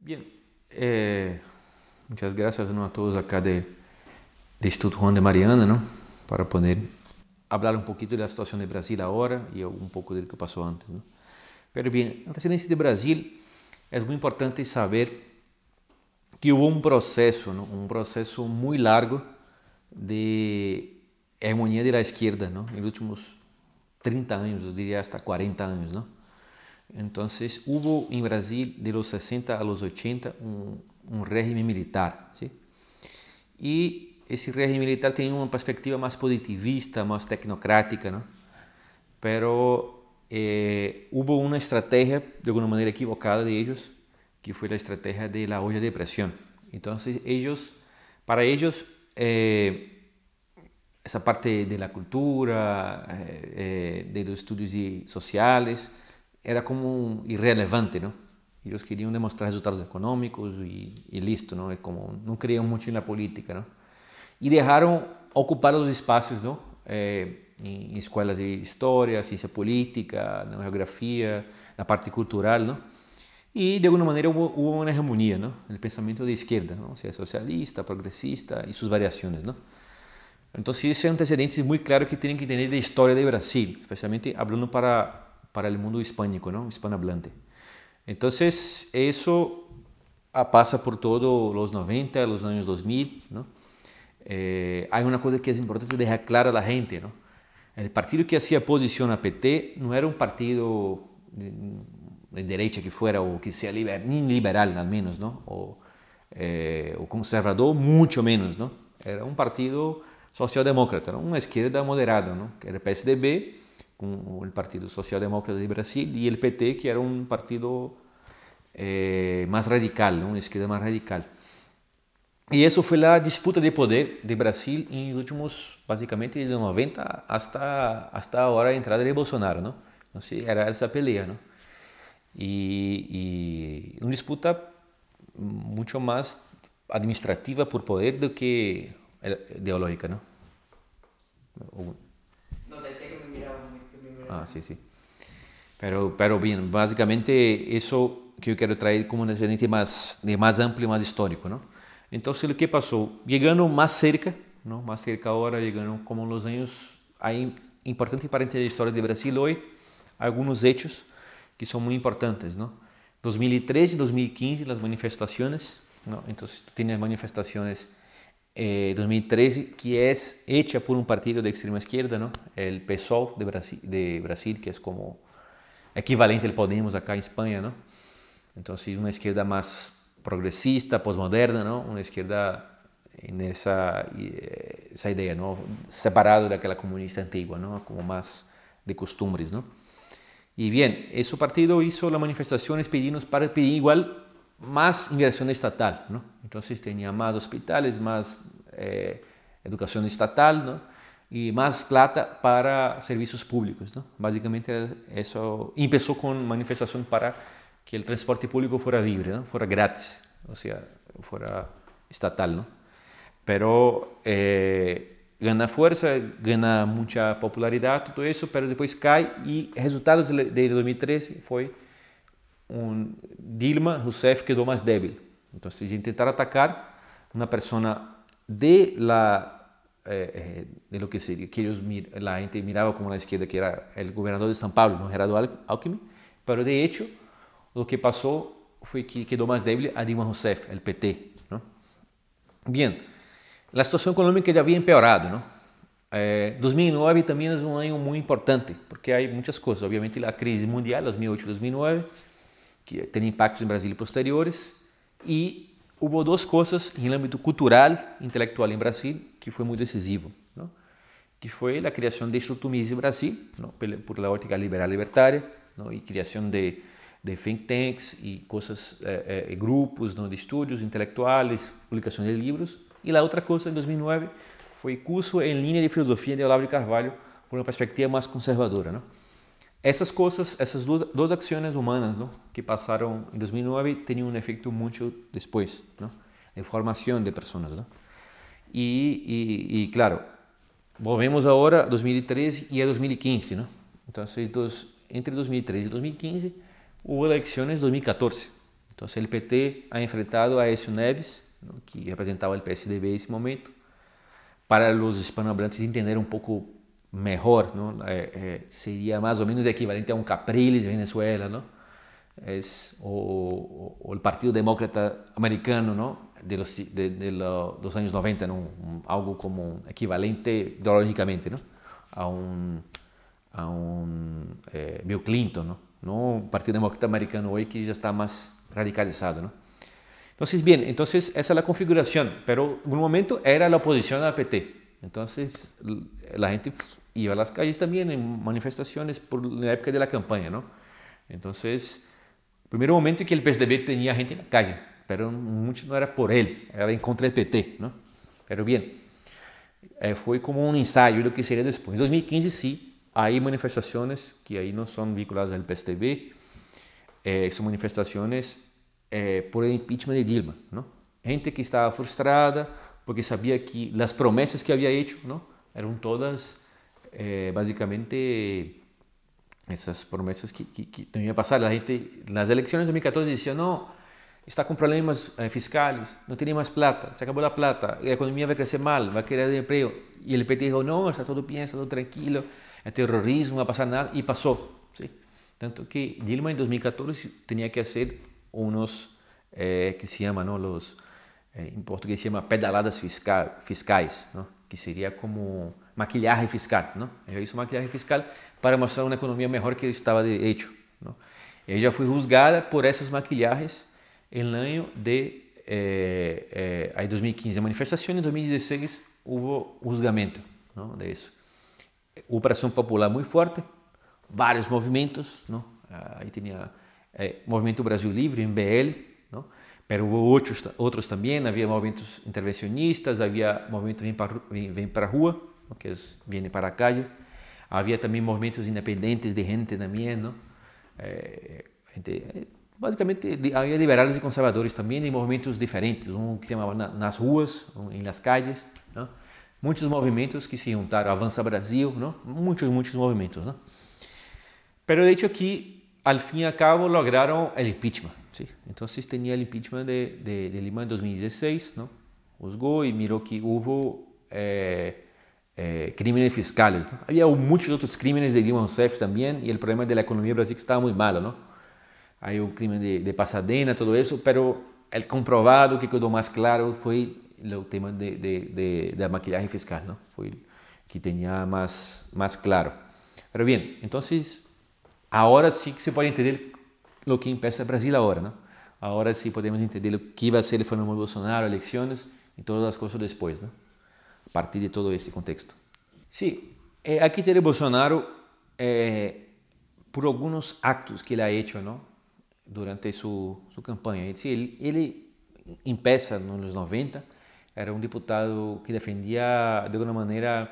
Bien, eh, muchas gracias ¿no? a todos acá de, de Instituto Juan de Mariana, ¿no? Para poder hablar un poquito de la situación de Brasil ahora y un poco de lo que pasó antes, ¿no? Pero bien, antecedentes de Brasil é muito importante saber que houve um processo, um processo muito muy largo de hegemonía de la izquierda, Em últimos 30 anos, eu diria até 40 anos, Então, houve, em Brasil de los 60 a los 80 um, un militar. sim. E esse regime militar tem uma perspectiva mais positivista, mais tecnocrática, não? pero eh, hubo una de alguma maneira, equivocada de eles, y fue la estrategia de la olla de presión. Entonces ellos, para ellos, eh, esa parte de la cultura, eh, eh, de los estudios sociales, era como irrelevante, ¿no? Ellos querían demostrar resultados económicos y, listo, ¿no? como, no creían mucho en la política, ¿no? Y dejaron ocupar los espacios, ¿no? en, escuelas de historia, ciencia política, geografía, la parte cultural, ¿no? Y de alguna manera hubo, una hegemonía ¿no? en el pensamiento de izquierda, ¿no? sea, socialista, progresista y sus variaciones. ¿no? Entonces, ese antecedente es muy claro que tienen que tener de historia de Brasil, especialmente hablando para, para el mundo hispánico, ¿no? hispanohablante. Entonces, eso ah, pasa por todos los 90, los años 2000. ¿no? Eh, hay una cosa que es importante dejar clara a la gente. ¿no? El partido que hacía posición a PT no era un partido mm, de derecha que fuera o que sea liber, liberal al menos, ¿no? Eh, o, conservador mucho menos, ¿no? Era un partido socialdemócrata, una izquierda moderada, ¿no? Que era el PSDB, con el Partido Socialdemócrata de Brasil, y el PT, que era un partido eh, más radical, ¿no? una izquierda más radical. Y eso fue la disputa de poder de Brasil en los últimos, básicamente, desde los 90 hasta, hasta ahora la entrada de Bolsonaro, ¿no? era esa pelea, ¿no? y, una disputa mucho más administrativa por poder do que ideológica, ¿no? No, decía que me miraba, Ah, sí, sí. Pero, pero bien, básicamente eso que yo quiero traer como un incidente más, más amplio, más histórico, ¿no? Entonces, lo que pasó, llegando más cerca, ¿no? Más cerca ahora, llegando como los años, hay importante paréntesis de la historia de Brasil hoy, algunos hechos que son muy importantes, ¿no? 2013, 2015, las manifestaciones, ¿no? Entonces tú tienes manifestaciones eh, 2013 que es hecha por un partido de extrema izquierda, ¿no? El PSOL e de Brasil, de Brasil que es como equivalente al Podemos acá en España, ¿no? Entonces una izquierda más progresista, posmoderna, ¿no? Una izquierda en esa, eh, esa idea, ¿no? Separado aquella comunista antigua, ¿no? Como más de costumbres, ¿no? Y bien, ese partido hizo las manifestaciones pidiendo para pedir igual más inversión estatal, ¿no? Entonces tenía más hospitales, más eh, educación estatal, ¿no? Y más plata para servicios públicos, ¿no? Básicamente eso empezó con manifestación para que el transporte público fuera libre, ¿no? Fuera gratis, o sea, fuera estatal, ¿no? Pero... Eh, gana fuerza gana mucha popularidad todo eso pero después cae y resultados de 2013 fue un Dilma Rousseff quedó más débil. Entonces, intentaron atacar una persona de la eh, eh, de lo que sería que ellos la gente miraba como la izquierda que era el gobernador de San Pablo, no Gerardo Alckmin, pero de hecho lo que pasó fue que quedó más débil a Dilma Rousseff, el PT. Bien, a situação econômica já havia empeorado, não? É, 2009 também é um ano muito importante, porque há muitas coisas. Obviamente, a crise mundial, 2008 e 2009, que tem impactos em Brasília posteriores, e houve duas coisas em âmbito cultural, intelectual em Brasil, que foi muito decisivo, não? que foi a criação de Instituto Mises Brasil, não? por la ótica liberal libertária, não? e criação de, de think tanks e coisas, eh, eh, grupos não? de estudos intelectuais, publicação de livros, e a outra coisa, em 2009, foi curso em linha de filosofia de Olavo de Carvalho, por uma perspectiva mais conservadora. Né? Essas coisas, essas duas, duas ações humanas né, que passaram em 2009, tinham um efeito muito depois, né? de formação de pessoas. Né? E, e, e, claro, volvemos agora a 2013 e a 2015. Né? Então, entre 2013 e 2015, houve eleições em 2014. Então, o PT ha enfrentado a Aécio Neves, que representava o PSDB nesse momento, para os hispanohablantes entender um pouco melhor, é, é, seria mais ou menos equivalente a um Capriles Venezuela, ¿no? É o, o, o, Partido Demócrata Americano, dos De los, de, de 90, algo como equivalente ideológicamente, A um a Bill Clinton, ¿no? Partido Demócrata Americano hoje que já está mais radicalizado, Entonces, bien, entonces esa es la configuración, pero en un momento era la oposición al PT. Entonces, la gente pues, iba a las calles también en manifestaciones por la época de la campaña, ¿no? Entonces, primer momento que el PSDB tenía gente en la calle, pero mucho no era por él, era en contra del PT, ¿no? Pero bien, eh, fue como un ensayo lo que sería después. En 2015 sí, hay manifestaciones que ahí no son vinculadas al PSDB, eh, son manifestaciones eh, por el impeachment de Dilma, ¿no? Gente que estaba frustrada porque sabía que las promesas que había hecho, ¿no? Eran todas eh, básicamente esas promesas que, tenían que pasar. La gente las elecciones de 2014 decía, no, está con problemas eh, fiscales, no tiene más plata, se acabó la plata, la economía va a crecer mal, va a crear empleo. Y el PT dijo, no, está todo bien, está todo tranquilo, el terrorismo, no va a pasar nada, y pasó. ¿sí? Tanto que Dilma en 2014 tenía que hacer unos eh, que se llama, ¿no? Los, eh, en portugués se llama pedaladas fiscais, ¿no? que sería como maquillaje fiscal. ¿no? Ella hizo maquillaje fiscal para mostrar una economía mejor que estaba de hecho. ¿no? Ella fue juzgada por esos maquillajes en el año de eh, eh, 2015 manifestación, en 2016 hubo juzgamento ¿no? de eso. Operación popular muito forte, vários movimentos, não? Aí ah, tinha é, Movimento Brasil Livre, MBL, não, mas houve outros, otros también, había movimientos intervencionistas, havia movimiento Vem para, Vem para Rua, ¿no? que vêm para a Calle, havia também movimentos independentes de gente também, não? É, eh, gente, eh, basicamente havia liberais e conservadores também em movimentos diferentes, um que se chamava nas ruas, um em las calles, não? muitos movimentos que se juntaram, Avança Brasil, não? muitos muitos movimentos, não? Pero de hecho aqui al fin y al cabo lograron el impeachment. ¿sí? Entonces tenía el impeachment de, de, Lima en 2016, ¿no? Juzgó y miró que hubo eh, eh, crímenes fiscales. ¿no? Había muchos otros crímenes de Dilma Rousseff también y el problema de la economía brasileña estaba muy malo. ¿no? Hay un crimen de, de, Pasadena, todo eso, pero el comprobado que quedó más claro fue el tema de, de, de maquillaje fiscal, ¿no? fue el que tenía más, más claro. Pero bien, entonces Agora sim que se pode entender o que impeça Brasil agora, não? Agora sim podemos entender o que vai ser o fenômeno Bolsonaro, eleições e todas as coisas depois, não? A partir de todo esse contexto. Sim, eh, aqui tem Bolsonaro é, por alguns actos que ele ha hecho, não? Durante sua, sua campanha. Ele, ele em peça nos 90 era um deputado que defendia de alguma maneira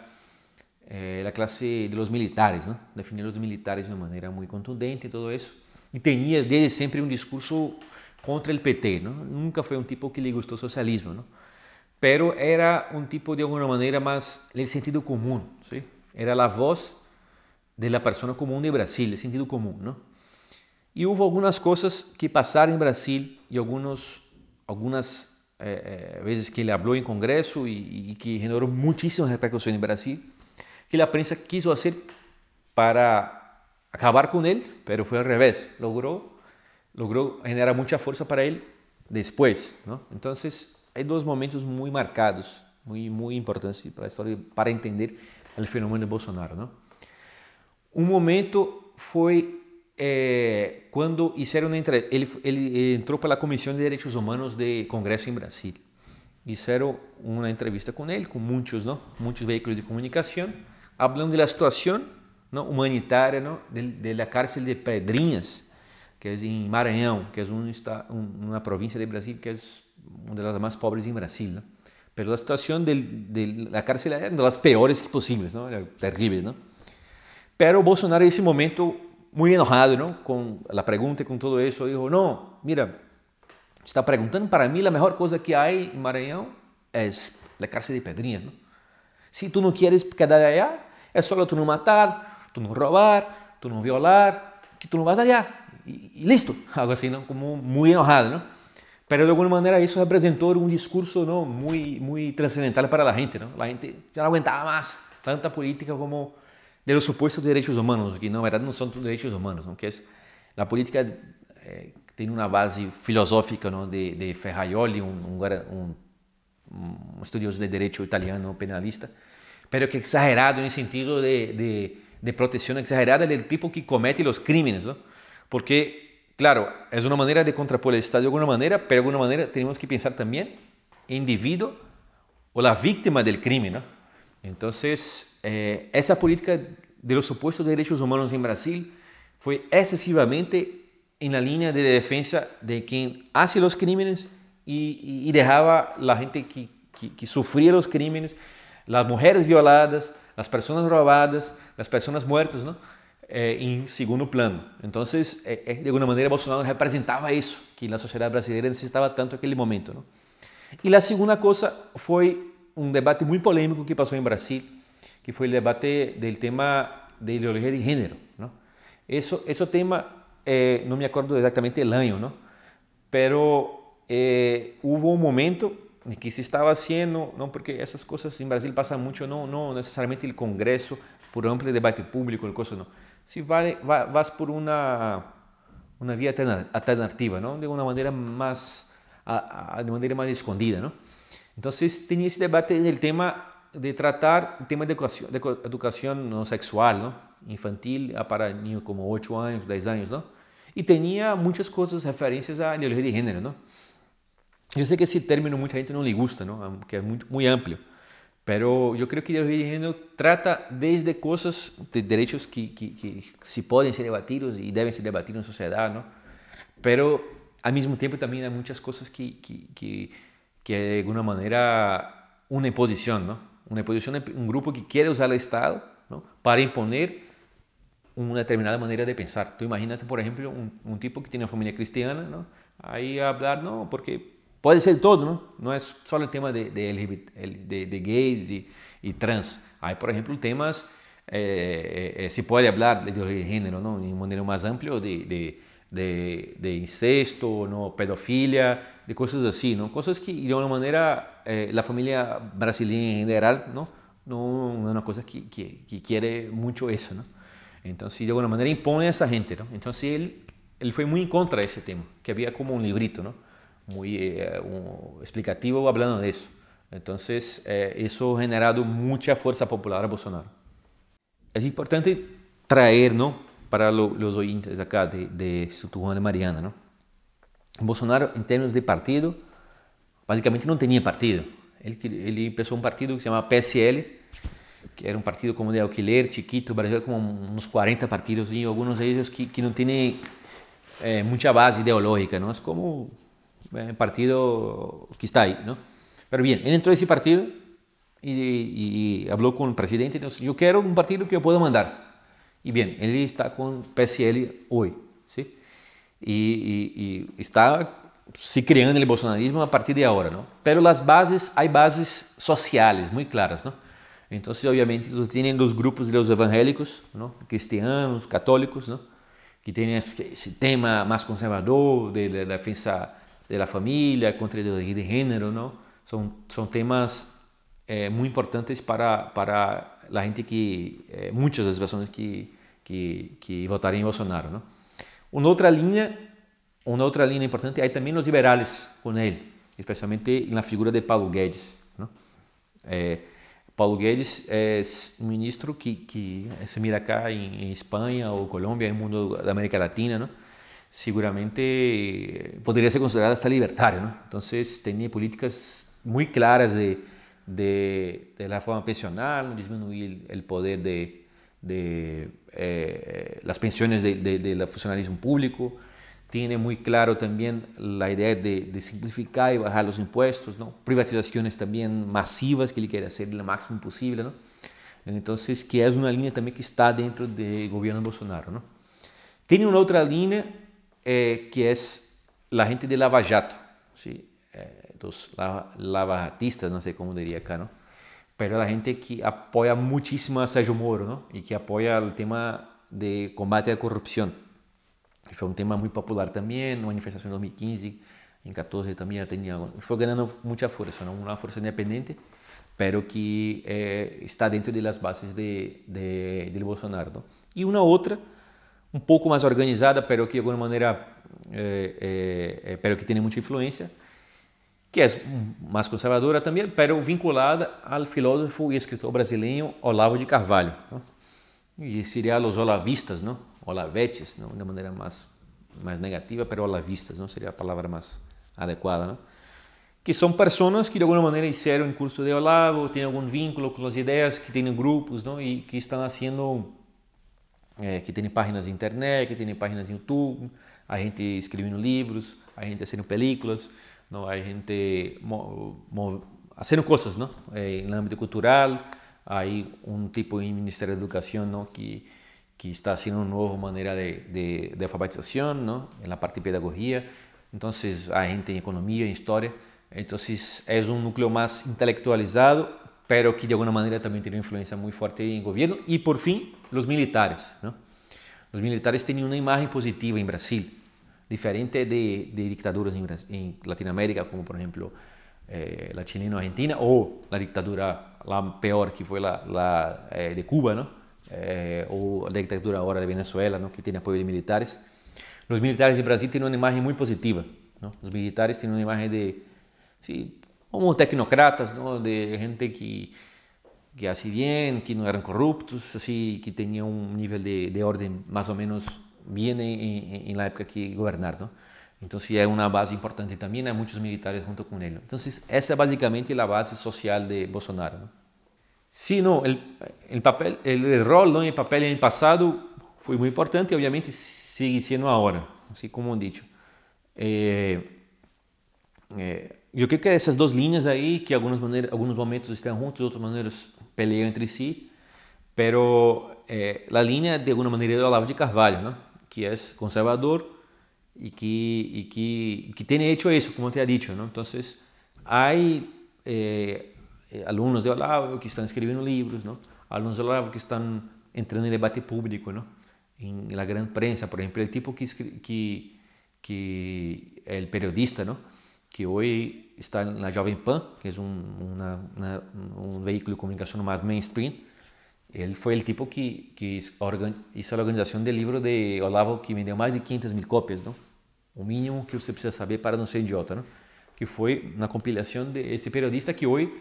Eh, la clase de los militares, ¿no? definir a los militares de una manera muy contundente y todo eso. Y tenía desde siempre un discurso contra el PT, nunca fue un tipo que le gustó el socialismo, pero era un tipo de alguna manera más en el sentido común, era la voz de la persona común de Brasil, el sentido común. Y hubo algunas cosas que pasaron en Brasil y algunos, algunas eh, eh, veces que le habló en Congreso y que generó muchísimas repercusiones en Brasil que la prensa quiso hacer para acabar con él, pero fue al revés. Logró, logró generar mucha fuerza para él después. Entonces, hay dos momentos muy marcados, muy, muy importantes para, para entender el fenómeno de Bolsonaro. Un momento fue eh, cuando hicieron él, entró para la Comisión de Derechos Humanos del Congreso en Brasil. Hicieron una entrevista con él, con muchos, muchos vehículos de comunicación Hablando de la situación ¿no? de, la cárcel de Pedrinhas, que es en Maranhão, que es una provincia de Brasil que es una de las más pobres en Brasil. Pero la situación de la cárcel era de las peores posibles, ¿no? Pero Bolsonaro, en ese momento, muy enojado con la pregunta, y con todo eso dijo no mira, está preguntando, para mí la mejor cosa que hay en Maranhão es la cárcel de Pedrinhas. si tú no quieres quedar allá, É só tu não matar, tu não roubar, tu não violar, que tu não vas allá. E, e listo. Algo assim, não? como muito enojado, não? Pero de alguma maneira isso representou um discurso não muito muito transcendental para a gente, não? A gente já não aguentava mais tanta política como de los supuestos direitos humanos, que na verdade não são direitos humanos, não? Que é a política eh, tem uma base filosófica não? De, de Ferraioli, um, um, um, um estudioso de direito italiano penalista, pero que exagerado en el sentido de, de, protección exagerada del tipo que comete los crímenes, ¿no? Porque, claro, es una manera de el Estado de alguna manera, pero de alguna manera tenemos que pensar también en individuo o la víctima del crimen, ¿no? Entonces, eh, esa política de los supuestos derechos humanos en Brasil fue excesivamente en la línea de defensa de quien hace los crímenes y, y dejaba la gente que sufría los crímenes las mujeres violadas, las personas robadas, las personas muertas, ¿no? Eh, en segundo plano. Entonces, eh, eh, de alguna manera, Bolsonaro representaba eso que la sociedad brasileña necesitaba tanto en aquel momento. ¿no? Y la segunda cosa fue un debate muy polémico que pasó en Brasil, que fue el debate del tema de ideología de género. ¿no? Eso, ese tema, no me acuerdo exactamente el año, ¿no? pero hubo un momento que se estaba haciendo, ¿no? porque esas cosas en Brasil pasan mucho, no, no necesariamente el Congreso por amplio debate público, el cosa no. Si vas por una, una vía alternativa, ¿no? de una manera más, de manera más escondida. ¿no? Entonces tenía ese debate del tema de tratar el tema de educación, de educación no sexual, ¿no? infantil para niños como 8 años, 10 años, ¿no? y tenía muchas cosas referencias a ideología de género. ¿no? Yo sé que ese término mucha gente no le gusta, ¿no? que es muy, muy amplio, pero yo creo que dios de trata desde cosas, de derechos que, que, si pueden ser debatidos y deben ser debatidos en sociedad, ¿no? pero al mismo tiempo también hay muchas cosas que, que, que de alguna manera una imposición, ¿no? una imposición, un grupo que quiere usar el Estado ¿no? para imponer una determinada manera de pensar. Tú imagínate, por ejemplo, un, tipo que tiene una familia cristiana, ¿no? ahí hablar, no, porque Puede ser todo, no No es solo el tema de, de, gays y trans. Hay por ejemplo temas, eh, eh, eh se puede hablar de género, ¿no? de manera más amplia, de, de, incesto, no pedofilia, de cosas así. ¿no? Cosas que, de alguna manera eh, la familia brasileña en general no No una cosa que, quiere mucho eso. ¿no? Entonces, de alguna manera impone a esa gente, ¿no? Entonces, él él fue muy contra contra ese tema, que había como un librito, ¿no? muy eh, explicativo hablando de eso. Entonces, eh, eso ha generado mucha fuerza popular a Bolsonaro. Es importante traer ¿no? para los oyentes acá de, de Juan de Mariana. ¿no? Bolsonaro, en términos de partido, básicamente no tenía partido. Él, él empezó un partido que se llama PSL, que era un partido como de alquiler, chiquito, Brasil como unos 40 partidos y algunos de ellos que, que no tienen eh, mucha base ideológica, ¿no? Es como eh, partido que está ahí, ¿no? Pero bien, él entró en ese partido y, habló con el presidente y yo quiero un partido que yo pueda mandar. Y bien, él está con PSL hoy, ¿sí? Y, está se creando el bolsonarismo a partir de ahora. ¿no? Pero las bases, hay bases sociales muy claras, Entonces obviamente, tienen los grupos de los evangélicos, Cristianos, católicos, Que tienen ese este tema más conservador de, la de de la família, contra ideologia de gênero, não são são temas eh, muito importantes para, para a gente que, eh, muchas de que, que, que votarían en Bolsonaro, Uma outra linha línea, una otra línea importante, hay também los liberais, con él, especialmente na figura de Paulo Guedes, não. Eh, Paulo Guedes é um ministro que, que se mira cá em, em Espanha ou Colômbia, no mundo da América Latina, não? seguramente podría ser considerada hasta libertaria. ¿no? Entonces tenía políticas muy claras de, de, la reforma pensional, disminuir el poder de, de eh, las pensiones del funcionalismo público. Tiene muy claro también la idea de, simplificar y bajar los impuestos, ¿no? privatizaciones también masivas que le quiere hacer lo máximo posible. ¿no? Entonces, que es una línea también que está dentro del gobierno Bolsonaro. ¿no? Tiene una otra línea eh, que es la gente de Lava Jato, ¿sí? los eh, lavajatistas, no sé cómo diría acá, ¿no? Pero la gente que apoya muchísimo a Sergio Moro, ¿no? Y que apoya el tema de combate a la corrupción, que fue un tema muy popular también, la manifestación de 2015, en 14 también tenía, fue ganando mucha fuerza, Una fuerza independiente pero que eh, está dentro de las bases de, del Bolsonaro. Y una otra um pouco mais organizada, pero que de alguma maneira, eh, eh, pero que tem mucha influência, que é mais conservadora também, pero vinculada ao filósofo e escritor brasileiro Olavo de Carvalho. E seria os olavistas, não? olavetes, não? de maneira mais, mais negativa, pero olavistas não seria a palavra mais adequada. Não? Que são pessoas que de alguma maneira fizeram um curso de Olavo, têm algum vínculo com as ideias que têm grupos não? e que estão fazendo é, que tem páginas na internet, que tem páginas no YouTube, a gente escrevendo livros, a gente fazendo películas, não, a gente fazendo coisas, não, é, no âmbito cultural, aí um tipo de Ministério da Educação, não, que que está fazendo uma nova maneira de, de, de alfabetização, não, na parte de pedagogia, então a gente tem economia, história, então é um núcleo mais intelectualizado pero que de manera también tiene una influencia muy fuerte en el gobierno. Y por fin, los militares. Los militares tienen una imagen positiva en Brasil, diferente de, dictaduras en Latinoamérica, como, por ejemplo eh, la chilena o argentina, o la dictadura la peor que fue la eh, de Cuba, eh, o la dictadura ahora de Venezuela, ¿no? que tiene apoyo de militares. Los militares de Brasil tienen una imagen muy positiva. Los militares tienen una imagen de... Sí, como tecnocratas, ¿no? de gente que, que hacía bien, que no eran corruptos, así, que tenía un nivel de, orden más o menos bien en, la época que gobernaron. Entonces es una base importante también, hay muchos militares junto con él. Entonces esa es básicamente la base social de Bolsonaro. Sí, no, el, papel, el, rol, ¿no? el papel en el pasado fue muy importante y obviamente sigue siendo ahora, así como han dicho. Eh, eh, E o que é essas duas linhas aí, que algumas maneiras, alguns momentos estão juntos, outras maneiras peleam entre si, pero eh, linha de alguma maneira é o Olavo de Carvalho, né? que é conservador e que e que que tem feito isso, como te ha dicho, né? Então, há eh, é, é, alunos de Olavo que estão escrevendo livros, né? alunos de Olavo que estão entrando em debate público, né? em la grande prensa, por exemplo, o tipo que que que é o periodista, né? que hoje está na Jovem Pan, que é um, uma, uma, um veículo de comunicação mais mainstream, ele foi o tipo que, que hizo a organização do livro de Olavo, que vendeu mais de 500 mil cópias, não? o mínimo que você precisa saber para não ser idiota, não? que foi na compilação desse periodista que hoje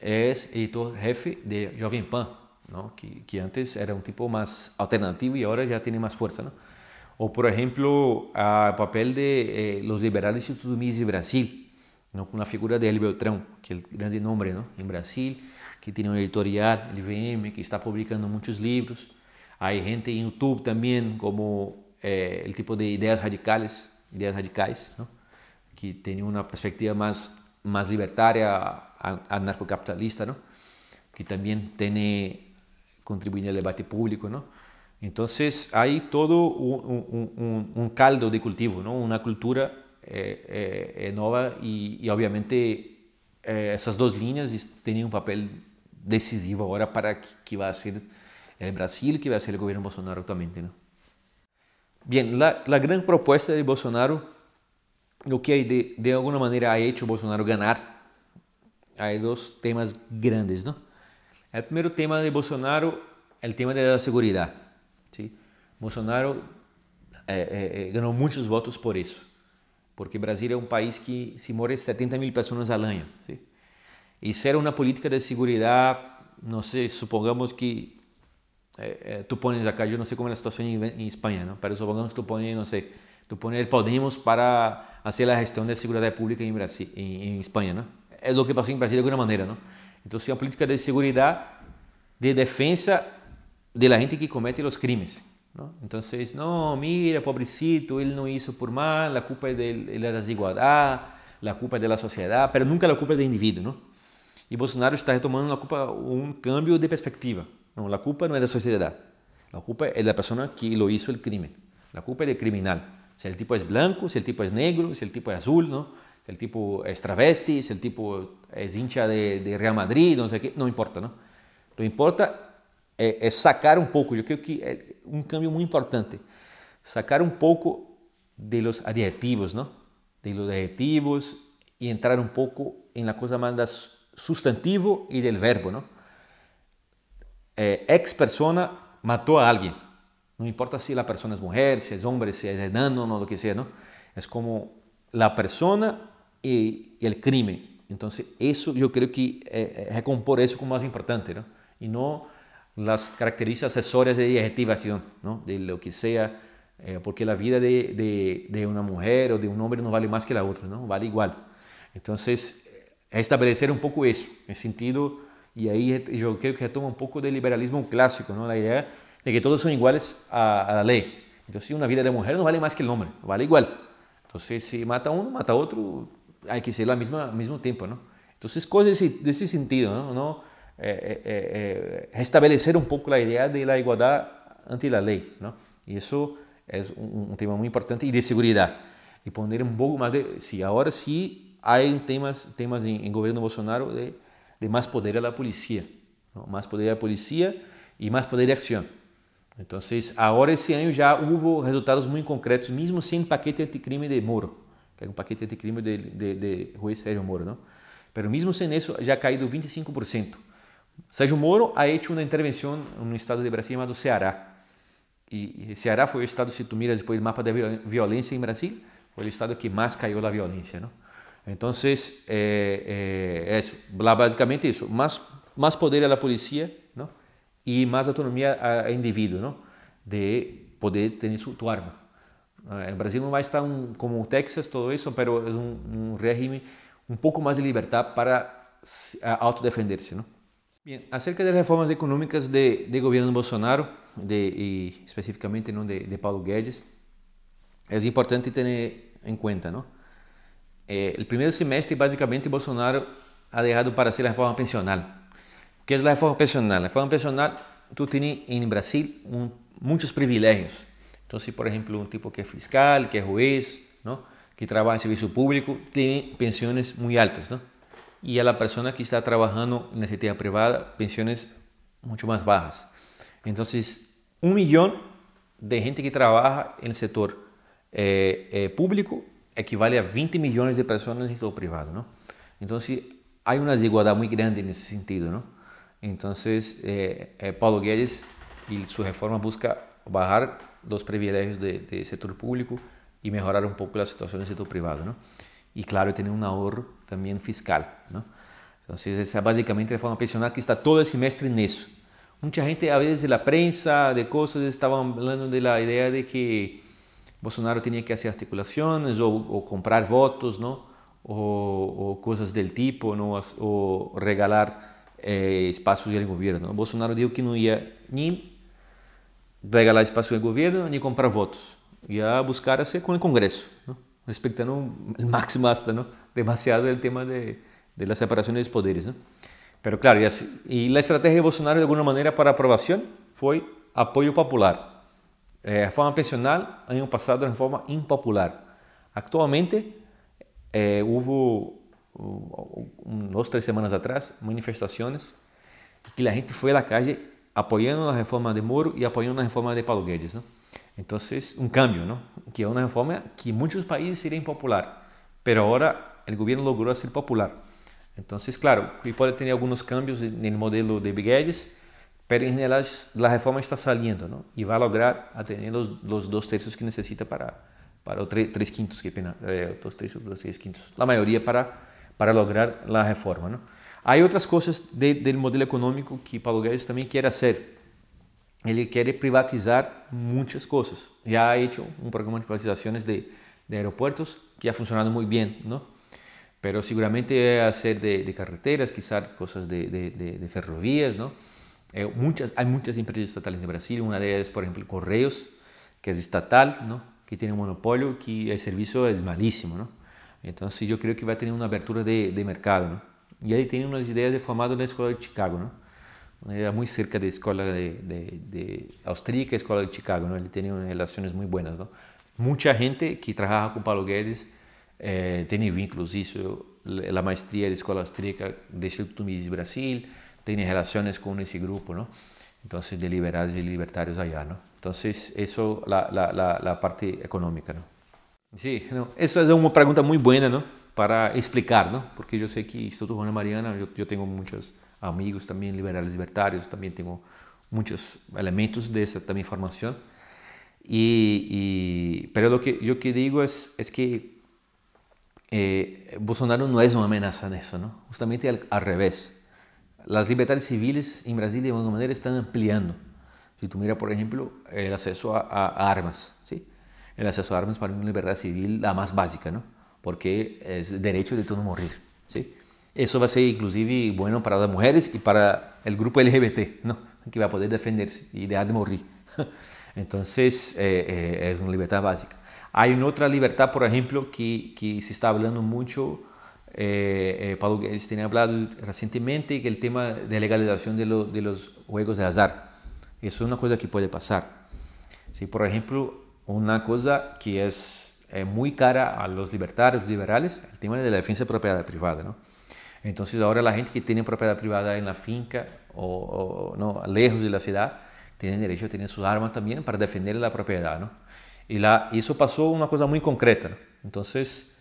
é editor-chefe de Jovem Pan, não? Que, que antes era um tipo mais alternativo e agora já tem mais força. Não? Ou, por exemplo, o papel de eh, Los Liberales e Tutumis de Brasil, con la figura de El Beltrán, que es el grande nombre en Brasil, que tiene un editorial, LVM, que está publicando muchos libros. Hay gente en YouTube también, como eh, el tipo de Ideas Radicales, ideas radicales que tiene una perspectiva más más libertaria anarcocapitalista, no que también tiene contribuye al debate público, no entonces hay todo un caldo de cultivo, no una cultura é, eh, eh, eh, nova y, obviamente esas dos líneas tienen un papel decisivo ahora para que, que a ser el Brasil, que va a ser el gobierno Bolsonaro actualmente ¿no? Bien, la, gran propuesta de Bolsonaro, lo que de, de alguna manera ha hecho Bolsonaro ganar, hay dos temas grandes. ¿no? El primer tema de Bolsonaro, el tema de la seguridad. ¿sí? Bolsonaro ganó muchos votos por eso porque Brasil es un país que se morre 70 mil pessoas al año. Y E ser uma política de seguridad, no sé, supongamos que eh, eh, Tú pones acá, yo no sé cómo es la situación en España, ¿no? pero supongamos que tu pones, no sé, tu pones Podemos para hacer la gestión de seguridad pública en Brasil, Es lo ¿no? Es lo que pasó en Brasil de alguna manera. Entonces, Então, política de seguridad, de defensa de la gente que comete los crímenes. Entonces, no, mira, pobrecito, él no hizo por mal, la culpa es de, la desigualdad, la culpa es de la sociedad, pero nunca la culpa es del individuo. ¿no? Y Bolsonaro está retomando la culpa, un cambio de perspectiva. No, la culpa no es de la sociedad, la culpa es de la persona que lo hizo el crimen, la culpa es del criminal. Si el tipo es blanco, si el tipo es negro, si el tipo es azul, ¿no? si el tipo es travesti, si el tipo es hincha de, Real Madrid, no sé qué, no importa. ¿no? Lo importa es sacar un um poco, yo creo que es un um cambio muy importante, sacar un um poco de los adjetivos, ¿no? De los adjetivos y e entrar un poco en em la cosa más sustantivo y e del verbo, ¿no? ex persona mató a alguien. No importa si la persona es mujer, si es hombre, si es enano, no lo que sea, ¿no? Es como la persona y, e, el crimen. Entonces, eso yo creo que eh, recompor eso como más importante, ¿no? Y no las características asesoras de digestivación, ¿no? de lo que sea, eh, porque la vida de, de, una mujer o de un hombre no vale más que la otra, ¿no? vale igual. Entonces, eh, establecer un poco eso, en sentido, y ahí yo creo que retoma un poco del liberalismo clásico, ¿no? la idea de que todos son iguales a, la ley. Entonces, una vida de mujer no vale más que el hombre, vale igual. Entonces, si mata uno, mata otro, hay que ser al mismo tiempo, ¿no? Entonces, cosas de ese, sentido, ¿no? no É, é, é, é, restabelecer um pouco a ideia de la igualdade ante a lei, não? Isso é um tema muito importante e de segurança e poner um pouco mais. de... Sim, agora sim, há temas, temas em en Bolsonaro de, de, poder a la mais poder a polícia e mais poder de acción. Então, agora esse ano já houve resultados muito concretos, sem o paquete anticrime de Moro, que é um paquete anticrime de, de, de juez Sérgio Moro, Mas, mesmo sem isso, já ha caído 25%. Sérgio Moro ha hecho uma intervenção no estado de Brasil chamado Ceará. e Ceará foi o estado, se tu miras depois o mapa da violência em Brasil, foi o estado que mais caiu la violência, ¿no? é, é isso, eso, básicamente eso, poder à polícia, não? E mais autonomia ao indivíduo, não? de poder ter sua tu arma. O ah, Brasil não vai estar como como Texas, todo isso, mas é um regime régimen um pouco mais de liberdade para autodefenderse. não? acerca de las reformas económicas de, de gobierno Bolsonaro, de, y específicamente de, de Paulo Guedes, es importante tener en cuenta, ¿no? Eh, el primer semestre, básicamente, Bolsonaro ha dejado para hacer la reforma pensional. ¿Qué es la reforma pensional? La reforma pensional, tú tienes en Brasil muchos privilegios. Entonces, por ejemplo, un tipo que es fiscal, que es juez, ¿no? que trabaja en servicio público, tiene pensiones muy altas. ¿no? y a la persona que está trabajando en la iniciativa privada pensiones mucho más bajas. Entonces, un millón de gente que trabaja en el sector eh, eh, público equivale a 20 millones de personas en el sector privado, ¿no? Entonces, hay una desigualdad muy grande en ese sentido, ¿no? Entonces, eh, eh Paulo Guedes y su reforma busca bajar los privilegios del sector público y mejorar un poco la situación del sector privado, ¿no? y claro, tener un ahorro también fiscal. ¿no? Entonces, esa básicamente la forma pensional que está todo el semestre en eso. Mucha gente, a veces de la prensa, de cosas, estaban hablando de la idea de que Bolsonaro tenía que hacer articulaciones o comprar votos, ¿no? O del del tipo, ¿no? O regalar eh, espacios y gobierno gobierno. Bolsonaro dijo que no iba ni regalar espacios del gobierno ni comprar votos. a buscar hacer con el Congreso respetando el Max hasta ¿no? demasiado el tema de, la separación de poderes. ¿no? Pero claro, y, la estrategia de Bolsonaro de alguna manera para aprobación fue apoyo popular. reforma eh, pensional, pasado pasado, reforma impopular. Actualmente, eh, hubo, dos tres tres semanas atrás, manifestaciones que la gente fue a la calle apoyando la reforma de Moro y apoyando la reforma de Paulo Guedes. Entonces, un cambio, ¿no? Que una reforma que muchos países sería impopular, pero ahora el gobierno logró hacer popular. Entonces, claro, puede tener algunos cambios en el modelo de Guedes, pero en general la reforma está saliendo, ¿no? Y va a lograr atender tener los, dos tercios que necesita para, para tres quintos, que pena, eh, dos tercios, dos tres quintos, la mayoría para, para lograr la reforma, ¿no? Hay otras cosas del modelo económico que Paulo Guedes también quiere hacer, él quiere privatizar muchas cosas. Ya ha hecho un programa de privatizaciones de, aeropuertos que ha funcionado muy bien, ¿no? Pero seguramente va a ser de, carreteras, quizás cosas de, ferrovías, ¿no? Eh, muchas, hay muchas empresas estatales de Brasil, una de ellas, por ejemplo, Correos, que es estatal, ¿no? que tiene un monopolio, que el servicio es malísimo. ¿no? Entonces yo creo que va a tener una abertura de, de mercado. ¿no? Y ahí tiene unas ideas de formado en la Escuela de Chicago. ¿no? era muy cerca de escuela de, de, de escuela de Chicago, ¿no? Él tenía relaciones muy buenas, ¿no? Mucha gente que trabajaba con Pablo Guedes eh, tenía vínculos, hizo la maestría de escuela austríaca de Instituto Brasil, tiene relaciones con ese grupo, ¿no? Entonces, de liberales y libertarios allá, ¿no? Entonces, eso, la, la, parte económica, ¿no? Sí, no, eso es una pregunta muy buena, ¿no? Para explicar, ¿no? Porque yo sé que Instituto Juana Mariana, yo, yo tengo muchos amigos también liberales libertarios, también tengo muchos elementos de esa también formación. Y, pero lo que yo que digo es, es que eh, Bolsonaro no es una amenaza en eso, ¿no? justamente al, revés. Las libertades civiles en Brasil de alguna manera están ampliando. Si tú miras, por ejemplo, el acceso a, armas, ¿sí? El acceso a armas para una libertad civil la más básica, ¿no? Porque es derecho de todo morir, ¿sí? Eso va a ser inclusive bueno para las mujeres y para el grupo LGBT, ¿no? que va a poder defenderse y dejar de morir. Entonces, eh, eh, es una libertad básica. Hay una otra libertad, por ejemplo, que, que se está hablando mucho, eh, eh Pablo Guedes tenía hablado recientemente, que el tema de legalización de, de los juegos de azar. Eso es una cosa que puede pasar. sí, por ejemplo, una cosa que es muy cara a los libertarios, liberales, el tema de la defensa de propiedad privada. ¿no? Entonces ahora la gente que tiene propiedad privada en la finca o, no, lejos de la ciudad, tiene derecho a tener sus armas también para defender la propiedad. ¿no? Y, la, y eso pasó una cosa muy concreta. Entonces,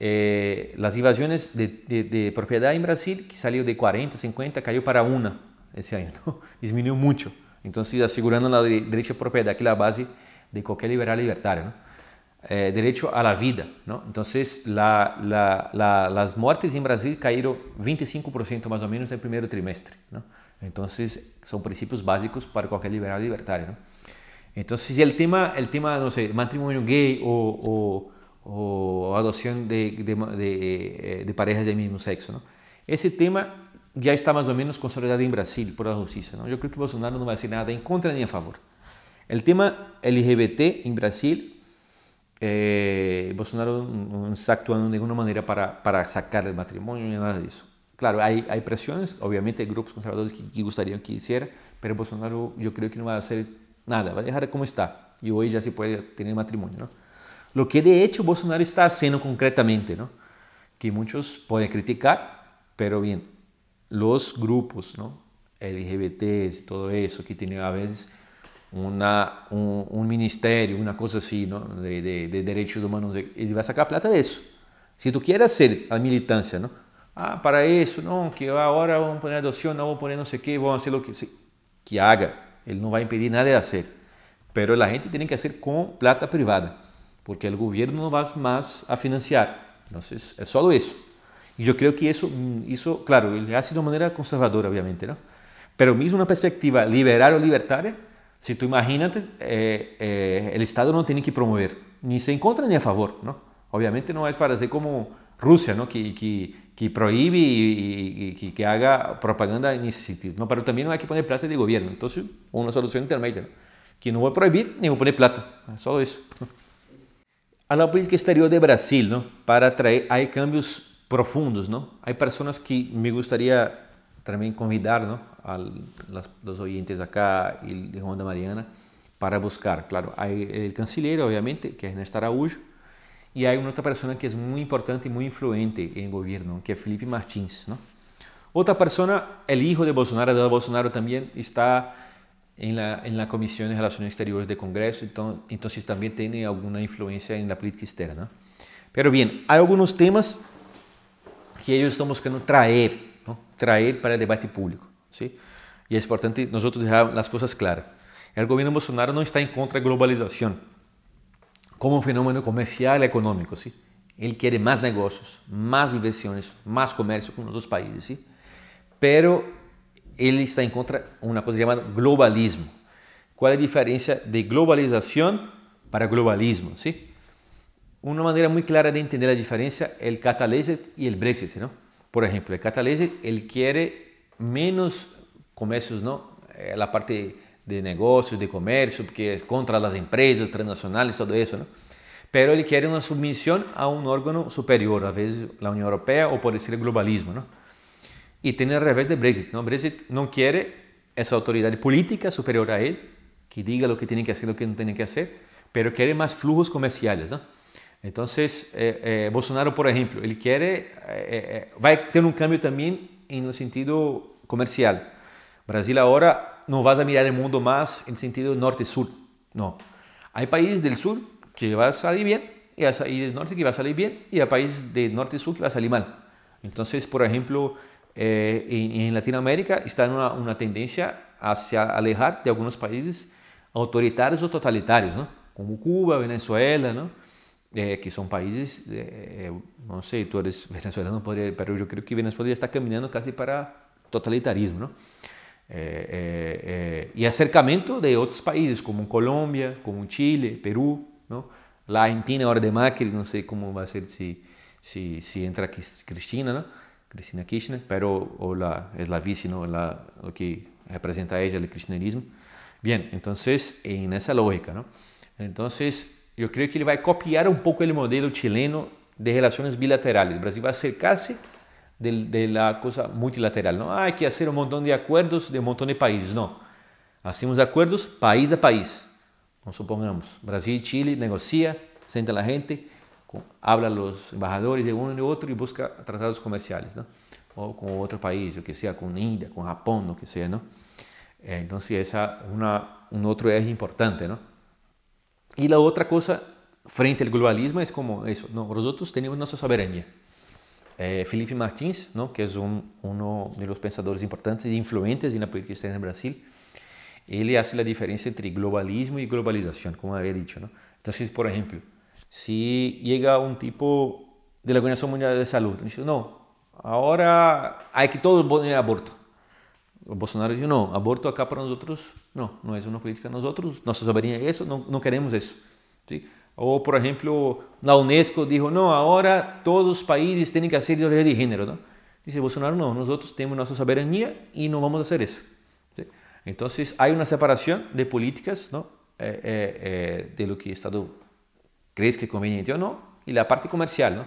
eh, las invasiones de, propiedad en Brasil, que salió de 40, 50, cayó para una ese año. Disminuyó mucho. Entonces, asegurando la derecho a propiedad, que es la base de cualquier liberal libertario. ¿no? Eh, derecho a la vida. Entonces, las muertes en Brasil cayeron 25% más o menos en el primer trimestre. Entonces, son principios básicos para cualquier liberal libertario. ¿no? Entonces, el tema, el tema, no sé, matrimonio gay o, o, adopción de, de, eh, de, parejas del mismo sexo, ¿no? ese tema ya está más o menos consolidado en Brasil por la justicia. ¿no? Yo creo que Bolsonaro no va a decir nada en contra ni a favor. El tema LGBT en Brasil eh, Bolsonaro no está actuando de ninguna manera para, para sacar el matrimonio ni nada de eso. Claro, hay, hay presiones, obviamente hay grupos conservadores que, gustarían que hiciera, pero Bolsonaro yo creo que no va a hacer nada, va a dejar como está y hoy ya se puede tener matrimonio. ¿no? Lo que de hecho Bolsonaro está haciendo concretamente, ¿no? que muchos pueden criticar, pero bien, los grupos ¿no? LGBT y todo eso que tiene a veces un un una cosa así De, Derechos Humanos, él va a sacar plata de eso. Si tú quieres hacer la militancia, Ah, para eso, no, que vamos a poner adopción vamos a poner no sé qué vamos a hacer lo que. Se, que haga, él no va a impedir nada de hacer. Pero la gente tiene que hacer con plata privada, porque el gobierno no va más a financiar. Entonces, es solo eso. Y yo creo que eso, mm, hizo claro, ha sido de manera conservadora, obviamente, no Pero mismo una perspectiva liberal o libertaria si tú imagínate, eh, eh, el Estado no tiene que promover ni se encuentra ni a favor, ¿no? Obviamente no es para ser como Rusia, ¿no? Que, que, que prohíbe y, que haga propaganda en ese sentido, ¿no? Pero también no hay que poner plata de gobierno. Entonces, una solución intermedia, Que no voy a prohibir ni voy a poner plata, solo eso. A la política exterior de Brasil, ¿no? Para atraer, hay cambios profundos, ¿no? Hay personas que me gustaría también convidar a los oyentes acá y de Ronda Mariana para buscar. Claro, hay el canciller, obviamente, que es Ernesto Araújo, y hay una otra persona que es muy importante y muy influente en el gobierno, que es Felipe Martins. ¿no? Otra persona, el hijo de Bolsonaro, de Bolsonaro también está en la, en la Comisión de Relaciones Exteriores del Congreso, entonces, entonces también tiene alguna influencia en la política externa. Pero bien, hay algunos temas que ellos están buscando traer traer para el debate público. ¿sí? Y es importante nosotros dejar las cosas claras. El gobierno Bolsonaro no está en contra de globalización como un fenómeno comercial y económico. ¿sí? Él quiere más negocios, más inversiones, más comercio con otros países. ¿sí? Pero él está en contra de una cosa llamada globalismo. ¿Cuál es la diferencia de globalización para globalismo? ¿sí? Una manera muy clara de entender la diferencia es el catalyst y el Brexit. ¿no? Por ejemplo, el catalese, él quiere menos comercios, ¿no? Eh, la parte de negocios, de comercio, porque es contra las empresas transnacionales, todo eso, ¿no? Pero él quiere una sumisión a un órgano superior, a veces la Unión Europea o por decir el globalismo, ¿no? Y tiene al revés de Brexit, ¿no? Brexit no quiere esa autoridad política superior a él, que diga lo que tiene que hacer, lo que no tiene que hacer, pero quiere más flujos comerciales, ¿no? Entonces, eh, eh, Bolsonaro, por ejemplo, él quiere, eh, va a tener un cambio también en el sentido comercial. Brasil ahora no vas a mirar el mundo más en el sentido norte-sur, no. Hay países del sur que va a salir bien y, hay del norte que va a salir bien y hay países del norte-sur que va a salir mal. Entonces, por ejemplo, en, Latinoamérica está una, una tendencia hacia alejar de algunos países autoritarios o totalitarios, ¿no? como Cuba, Venezuela, ¿no? Eh, que son países, eh, no sé, tú eres venezolano, pero yo creo que Venezuela está caminando casi para totalitarismo, ¿no? Eh, y acercamiento de otros países, como Colombia, como Chile, Perú, ¿no? La Argentina, ahora de Macri, sé cómo va a ser si si si entra Cristina, ¿no? Cristina Kirchner, pero o la, es la vice, ¿no? La, que representa ella, el cristianismo. Bien, entonces, en esa lógica, ¿no? Entonces, eu creio que ele vai copiar um pouco o modelo chileno de relações bilaterais. O Brasil vai acercar-se da coisa multilateral. Não há ah, é que fazer um montão de acordos de um montão de países, não. Hacemos acordos país a país. Não supongamos, Brasil e Chile negocia, senta a gente, habla os embaixadores de um e de outro e busca tratados comerciais, não? ou com outro país, o que seja, com Índia, com Japão, o que seja, não? Eh, então, essa é uma, um outro eje importante, não? Y la otra cosa frente al globalismo es como eso, no, nosotros tenemos nuestra soberanía. Eh, Felipe Martins, ¿no? que es uno de los pensadores importantes e influentes en la política externa en Brasil, él hace la diferencia entre globalismo y globalización, como había dicho. ¿no? Entonces, por ejemplo, si llega un tipo de la Organización Mundial de Salud, dice, no, ahora hay que todos poner aborto. o Bolsonaro diz, não, aborto acá para nós outros, não, não é uma política nós outros, nossa soberania é isso, não, não queremos isso. Ou, por exemplo, a Unesco dijo, não, agora todos os países têm que fazer ideologia de gênero. Não? Diz Bolsonaro, não, nós outros temos nossa soberania e não vamos fazer isso. Então, há uma separação de políticas, não? É, é, é, de lo que o Estado cree que é conveniente ou não, e a parte comercial. Não?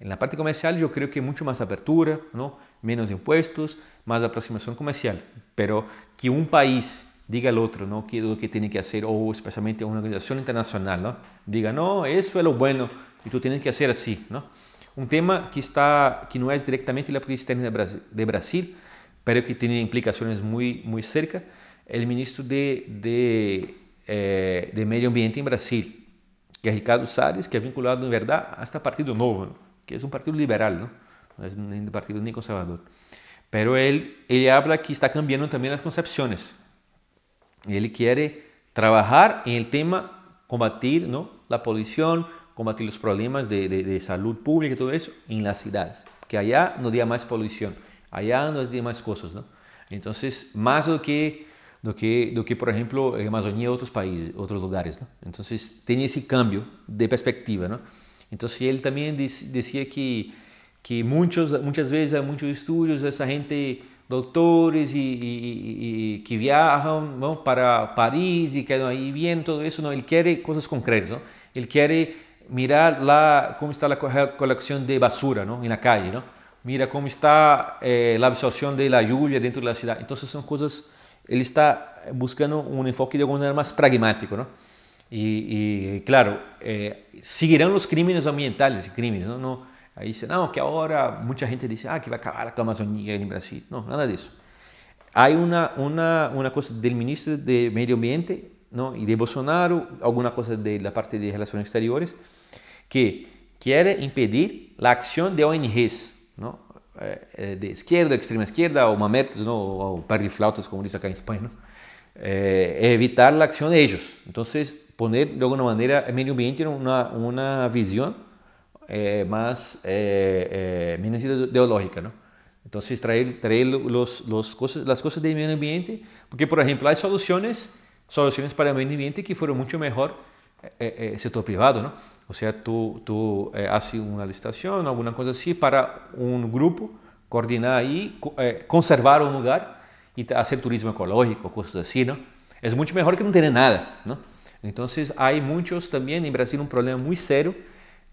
Na parte comercial, eu creio que é muito mais abertura, não? menos impuestos, más aproximación comercial. Pero que un país diga al otro ¿no? que lo que tiene que hacer, o especialmente una organización internacional, ¿no? diga, no, eso es lo bueno y tú tienes que hacer así. ¿no? Un tema que, está, que no es directamente la política externa de Brasil, pero que tiene implicaciones muy, muy cerca, el ministro de, de, eh, de Medio Ambiente en Brasil, que es Ricardo Sárez, que ha vinculado, en verdad hasta Partido Novo, que es un partido liberal, ¿no? no Partido ni Conservador. Pero él, él habla que está cambiando también las concepciones. Él quiere trabajar en el tema, combatir ¿no? la polución, combatir los problemas de, de, salud pública y todo eso en las ciudades. Que allá no haya más polución, allá no haya más cosas. ¿no? Entonces, más do que, que, que por ejemplo, en Amazonía y otros países, otros lugares. ¿no? Entonces, tiene ese cambio de perspectiva. ¿no? Entonces, él también decía que que muchos, muchas veces hay muchos estudios, esa gente, doctores y, que viajan para París y quedan ahí bien, todo eso, no, él quiere cosas concretas, él quiere mirar la, cómo está la colección de basura ¿no? en la calle, ¿no? mira cómo está eh, la absorción de la lluvia dentro de la ciudad, entonces son cosas, él está buscando un enfoque de alguna manera más pragmático, ¿no? Y, claro, eh, seguirán los crímenes ambientales, crímenes, ¿no? no Ahí dice, no que ahora mucha gente dice ah, va a acabar la Amazonía en Brasil. No, nada de eso. Hay una una del del ministro de Medio Ambiente y y de Bolsonaro, alguna cosa de la parte de Relaciones exteriores, que quiere impedir la acción de ONGs, eh, eh, de izquierda, extrema izquierda, o mamertos, o ou como dice acá en España, eh, evitar la acción de ellos. Entonces, poner de alguna manera el medio ambiente en una visión eh, más eh, eh ideológica, ¿no? Entonces, traer, los, los cosas, las cosas del medio ambiente, porque, por ejemplo, hay soluciones, soluciones para el medio ambiente que fueron mucho mejor eh, el sector privado, ¿no? O sea, tú, tú haces una licitación, alguna cosa así, para un grupo, coordinar ahí, conservar un lugar y hacer turismo ecológico, cosas así, ¿no? Es mucho mejor que no tener nada, ¿no? Entonces, hay muchos también en Brasil un problema muy serio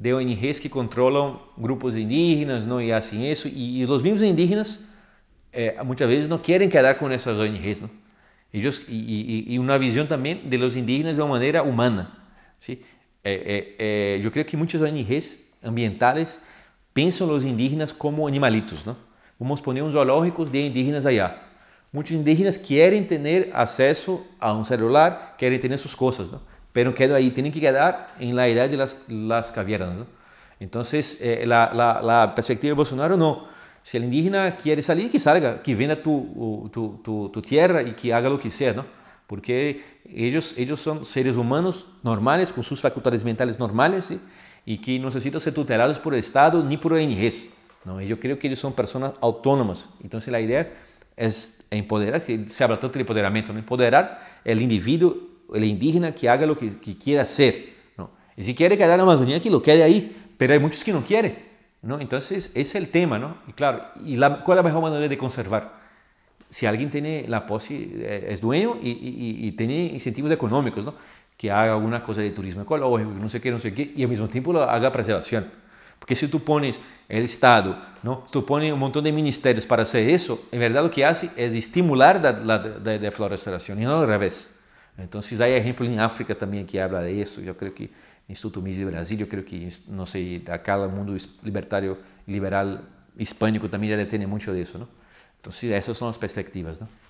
de ONGs que controlam grupos indígenas, não e assim isso, e, e os mesmos indígenas eh, muitas vezes não querem quedar com essas ONGs, não? Eles, e, e, e uma visão também de los indígenas de uma maneira humana, sim? Eh, eh, eu creio que muitas ONGs ambientais pensam os indígenas como animalitos, não? Vamos pôr um zoológico de indígenas allá. Muitos indígenas querem ter acesso a um celular, querem ter suas coisas, não? pero quedó ahí, tienen que quedar en la idea de las, las cavernas. ¿no? Entonces, eh, la, la, perspectiva de Bolsonaro no. Si el indígena quiere salir, que salga, que venga tu, tu, tu, tierra y que haga lo que sea, ¿no? porque ellos, ellos son seres humanos normales, con sus facultades mentales normales y que no necesitan ser tutelados por el Estado ni por ONGs. ¿no? Yo creo que ellos son personas autónomas. Entonces la idea es empoderar, se habla tanto de empoderamiento, ¿no? empoderar el individuo el indígena que haga lo que, quiera hacer. ¿no? Y si quiere quedar en la Amazonía, que lo quede ahí, pero hay muchos que no quieren. ¿no? Entonces, ese es el tema, ¿no? Y claro, ¿y cuál es la mejor manera de conservar? Si alguien tiene la posi, eh, es dueño y, tiene incentivos económicos, ¿no? Que haga alguna cosa de turismo ecológico, no sé qué, no sé qué, y al mismo tiempo haga preservación. Porque si tú pones el Estado, ¿no? tú pones un montón de ministerios para hacer eso, en verdad lo que hace es estimular la, la, y no al revés. Então, se há exemplo em África também que habla de isso, eu creio que Instituto Mises Brasil, eu creio que, não sei, a cada mundo libertário, liberal, hispânico também já deve ter muito disso, não? Então, essas são as perspectivas, não?